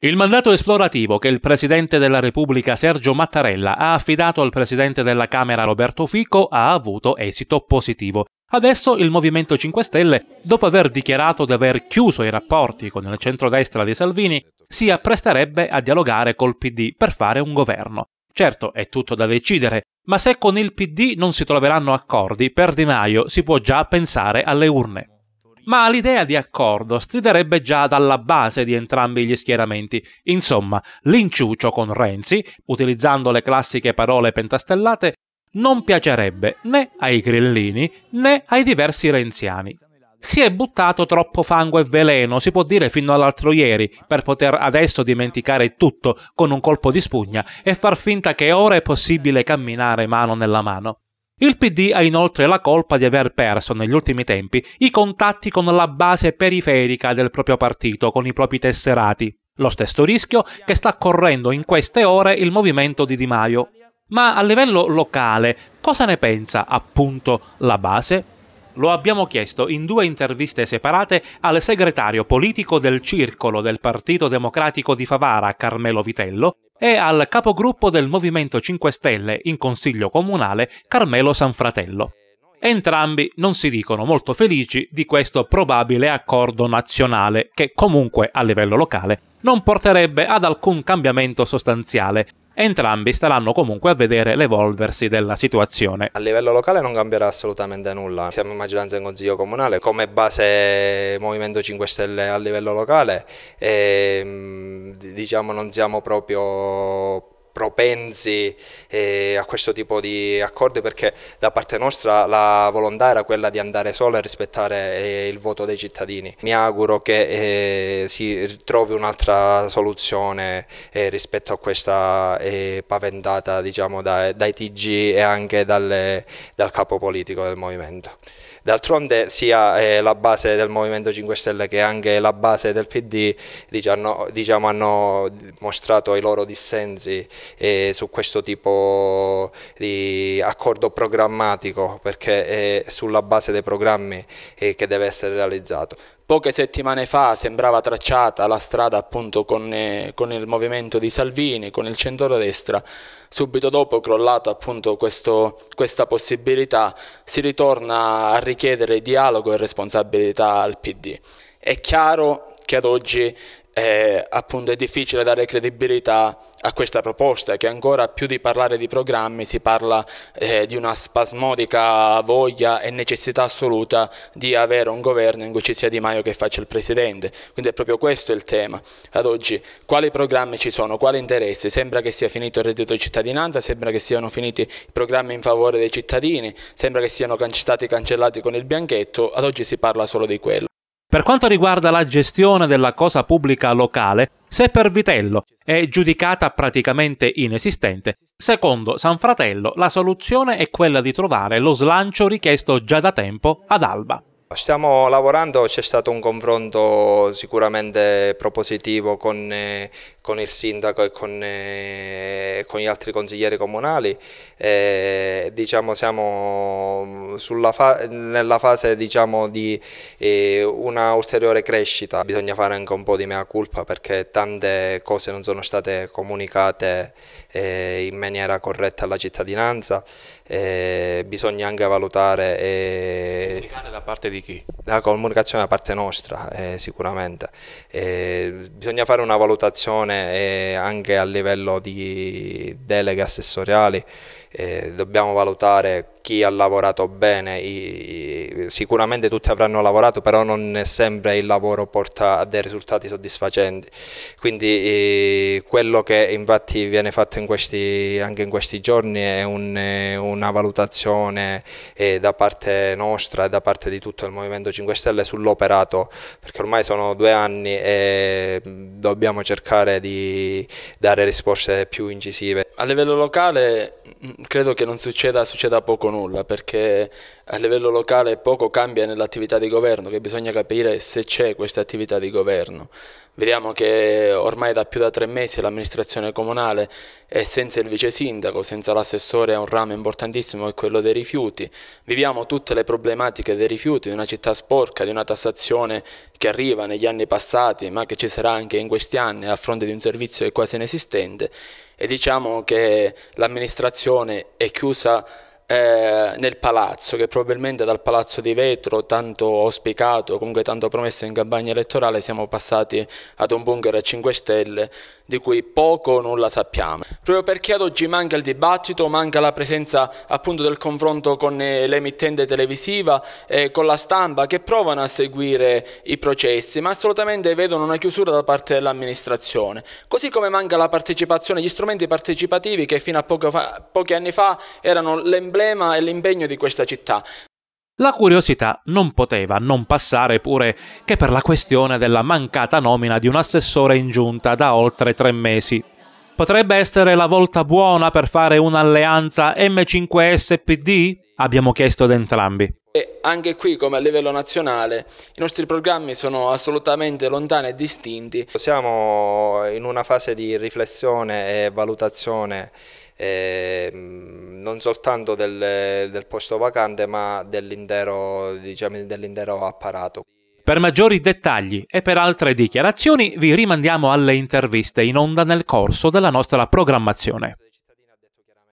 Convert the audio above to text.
Il mandato esplorativo che il Presidente della Repubblica Sergio Mattarella ha affidato al Presidente della Camera Roberto Fico ha avuto esito positivo. Adesso il Movimento 5 Stelle, dopo aver dichiarato di aver chiuso i rapporti con il centrodestra di Salvini, si appresterebbe a dialogare col PD per fare un governo. Certo, è tutto da decidere, ma se con il PD non si troveranno accordi, per Di Maio si può già pensare alle urne ma l'idea di accordo striderebbe già dalla base di entrambi gli schieramenti. Insomma, l'inciucio con Renzi, utilizzando le classiche parole pentastellate, non piacerebbe né ai grillini né ai diversi renziani. Si è buttato troppo fango e veleno, si può dire fino all'altro ieri, per poter adesso dimenticare tutto con un colpo di spugna e far finta che ora è possibile camminare mano nella mano. Il PD ha inoltre la colpa di aver perso negli ultimi tempi i contatti con la base periferica del proprio partito, con i propri tesserati. Lo stesso rischio che sta correndo in queste ore il movimento di Di Maio. Ma a livello locale cosa ne pensa appunto la base? Lo abbiamo chiesto in due interviste separate al segretario politico del circolo del Partito Democratico di Favara, Carmelo Vitello, e al capogruppo del Movimento 5 Stelle in Consiglio Comunale, Carmelo Sanfratello. Entrambi non si dicono molto felici di questo probabile accordo nazionale che comunque a livello locale non porterebbe ad alcun cambiamento sostanziale entrambi staranno comunque a vedere l'evolversi della situazione. A livello locale non cambierà assolutamente nulla, siamo in maggioranza in consiglio comunale, come base Movimento 5 Stelle a livello locale, e, ehm, diciamo non siamo proprio propensi eh, a questo tipo di accordi perché da parte nostra la volontà era quella di andare solo e rispettare eh, il voto dei cittadini. Mi auguro che eh, si trovi un'altra soluzione eh, rispetto a questa eh, paventata diciamo, da, dai TG e anche dalle, dal capo politico del movimento. D'altronde sia eh, la base del Movimento 5 Stelle che anche la base del PD diciamo, diciamo, hanno mostrato i loro dissensi eh, su questo tipo di accordo programmatico perché è sulla base dei programmi eh, che deve essere realizzato. Poche settimane fa sembrava tracciata la strada appunto con, eh, con il movimento di Salvini, con il centrodestra, subito dopo crollata appunto questo, questa possibilità si ritorna a richiedere dialogo e responsabilità al PD. È chiaro che ad oggi eh, appunto è difficile dare credibilità a questa proposta che ancora più di parlare di programmi si parla eh, di una spasmodica voglia e necessità assoluta di avere un governo in cui ci sia Di Maio che faccia il presidente, quindi è proprio questo il tema ad oggi, quali programmi ci sono, quali interessi, sembra che sia finito il reddito di cittadinanza, sembra che siano finiti i programmi in favore dei cittadini, sembra che siano can stati cancellati con il bianchetto, ad oggi si parla solo di quello. Per quanto riguarda la gestione della cosa pubblica locale, se per Vitello è giudicata praticamente inesistente, secondo San Fratello la soluzione è quella di trovare lo slancio richiesto già da tempo ad Alba. Stiamo lavorando, c'è stato un confronto sicuramente propositivo con eh, con il sindaco e con, eh, con gli altri consiglieri comunali. Eh, diciamo, siamo mm, fa nella fase diciamo, di eh, una ulteriore crescita. Bisogna fare anche un po' di mea culpa perché tante cose non sono state comunicate eh, in maniera corretta alla cittadinanza. Eh, bisogna anche valutare... Eh, da parte di chi? La comunicazione da parte nostra eh, sicuramente. bisogna fare una valutazione me eh, anche a livello di deleghe assessoriali eh, dobbiamo valutare chi ha lavorato bene, I, i, sicuramente tutti avranno lavorato, però non sempre il lavoro porta a dei risultati soddisfacenti. Quindi eh, quello che infatti viene fatto in questi, anche in questi giorni è un, eh, una valutazione eh, da parte nostra e da parte di tutto il Movimento 5 Stelle sull'operato, perché ormai sono due anni e mm, dobbiamo cercare di di dare risposte più incisive. A livello locale mm, credo che non succeda, succeda poco nulla perché a livello locale poco cambia nell'attività di governo, che bisogna capire se c'è questa attività di governo. Vediamo che ormai da più da tre mesi l'amministrazione comunale è senza il vice sindaco, senza l'assessore a un ramo importantissimo che è quello dei rifiuti. Viviamo tutte le problematiche dei rifiuti, di una città sporca, di una tassazione che arriva negli anni passati ma che ci sarà anche in questi anni a fronte di un servizio che è quasi inesistente e diciamo che l'amministrazione è chiusa eh, nel palazzo, che probabilmente dal palazzo di vetro tanto auspicato, comunque tanto promesso in campagna elettorale, siamo passati ad un bunker a 5 stelle di cui poco o nulla sappiamo. Proprio perché ad oggi manca il dibattito, manca la presenza appunto del confronto con eh, l'emittente televisiva e con la stampa che provano a seguire i processi, ma assolutamente vedono una chiusura da parte dell'amministrazione. Così come manca la partecipazione, gli strumenti partecipativi che fino a fa, pochi anni fa erano l'emblema l'emblema e l'impegno di questa città. La curiosità non poteva non passare pure che per la questione della mancata nomina di un assessore in giunta da oltre tre mesi. Potrebbe essere la volta buona per fare un'alleanza M5S-PD? Abbiamo chiesto ad entrambi. E anche qui, come a livello nazionale, i nostri programmi sono assolutamente lontani e distinti. Siamo in una fase di riflessione e valutazione eh, non soltanto del, del, posto vacante ma dell'intero, diciamo, dell'intero apparato. Per maggiori dettagli e per altre dichiarazioni vi rimandiamo alle interviste in onda nel corso della nostra programmazione.